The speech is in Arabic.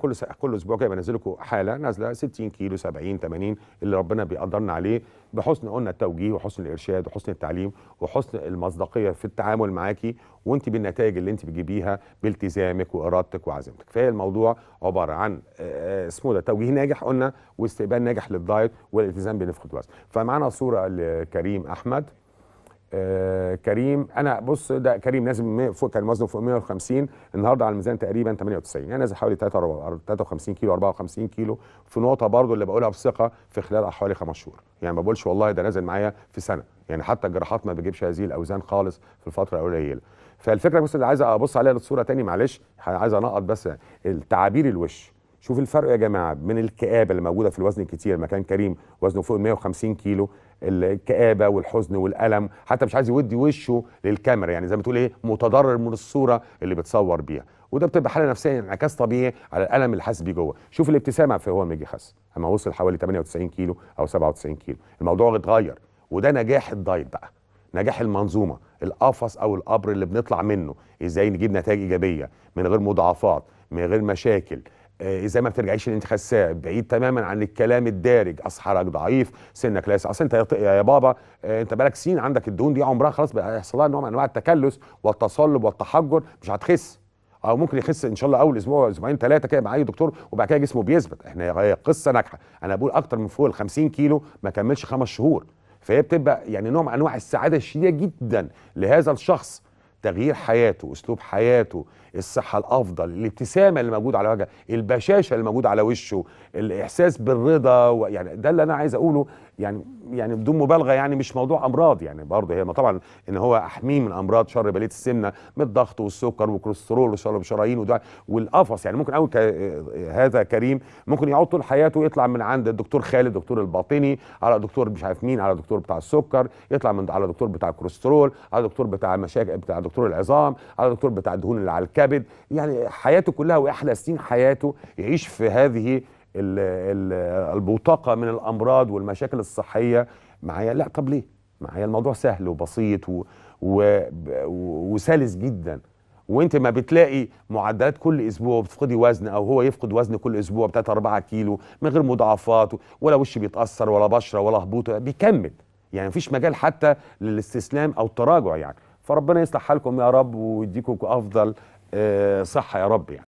كل س... كل اسبوع كده بنزل لكم حاله نازله 60 كيلو 70 80 اللي ربنا بيقدرنا عليه بحسن قلنا التوجيه وحسن الارشاد وحسن التعليم وحسن المصداقيه في التعامل معاكي وانت بالنتائج اللي انت بتجيبيها بالتزامك وارادتك وعزيمتك فهي الموضوع عباره عن آه، آه، اسمه ده توجيه ناجح قلنا واستقبال ناجح للدايت والالتزام بنفقد الوزن فمعانا صوره لكريم احمد آه، كريم انا بص ده كريم نازل فوق كان وزنه فوق 150 النهارده على الميزان تقريبا 98 يعني نازل حوالي 53 كيلو 54 كيلو في نقطه برضو اللي بقولها بثقه في خلال حوالي خمس شهور يعني ما بقولش والله ده نازل معايا في سنه يعني حتى الجراحات ما بتجيبش هذه الاوزان خالص في الفتره القليله فالفكره بس اللي عايز ابص عليها للصوره تاني معلش عايز انقط بس التعابير الوش شوف الفرق يا جماعه من الكآبه اللي موجوده في الوزن الكتير مكان كريم وزنه فوق 150 كيلو الكآبة والحزن والألم حتى مش عايز يودي وشه للكاميرا يعني زي ما تقول إيه متضرر من الصورة اللي بتصور بيها وده بتبقى حاله نفسيه انعكاس طبيعي على الالم اللي حاسس بيه جوه شوف الابتسامه في هو ميجي خس لما وصل حوالي 98 كيلو او 97 كيلو الموضوع اتغير وده نجاح الدايت بقى نجاح المنظومه القفص او القبر اللي بنطلع منه ازاي نجيب نتائج ايجابيه من غير مضاعفات من غير مشاكل آه، ازاي ما بترجعيش اللي انت خاساه بعيد تماما عن الكلام الدارج اصحرك ضعيف سنك لاسع اصل انت يا بابا آه، انت بقالك سنين عندك الدهون دي عمرها خلاص بقى يحصل لها نوع من انواع التكلس والتصلب والتحجر مش هتخس او ممكن يخس ان شاء الله اول اسبوع اسبوعين ثلاثه كده مع اي دكتور وبعد كده جسمه بيثبت احنا هي قصه ناجحه انا بقول اكتر من فوق ال 50 كيلو ما كملش خمس شهور فهي بتبقى يعني نوع من انواع السعاده الشديده جدا لهذا الشخص تغيير حياته اسلوب حياته الصحه الافضل الابتسامه اللي موجوده على وجهه البشاشه اللي موجوده على وشه الاحساس بالرضا يعني ده اللي انا عايز اقوله يعني يعني بدون مبالغه يعني مش موضوع امراض يعني برضه هي طبعا ان هو احميه من امراض شر بليه السمنه من الضغط والسكر والكوليسترول والشرايين والقفص يعني ممكن ك... هذا كريم ممكن يقعد طول حياته يطلع من عند الدكتور خالد الدكتور الباطني على دكتور مش عارف مين على دكتور بتاع السكر يطلع من على دكتور بتاع الكوليسترول على دكتور بتاع مشاكل بتاع دكتور العظام على دكتور بتاع الدهون اللي على الكبد يعني حياته كلها واحلى سنين حياته يعيش في هذه البطاقه من الامراض والمشاكل الصحيه معايا لا طب ليه معايا الموضوع سهل وبسيط و... و... وسلس جدا وانت ما بتلاقي معدلات كل اسبوع وبتفقدي وزن او هو يفقد وزن كل اسبوع ب 3 4 كيلو من غير مضاعفات ولا وش بيتاثر ولا بشره ولا هبوط بيكمل يعني مفيش مجال حتى للاستسلام او التراجع يعني فربنا يصلح حالكم يا رب ويديكم افضل آه، صحه يا رب يعني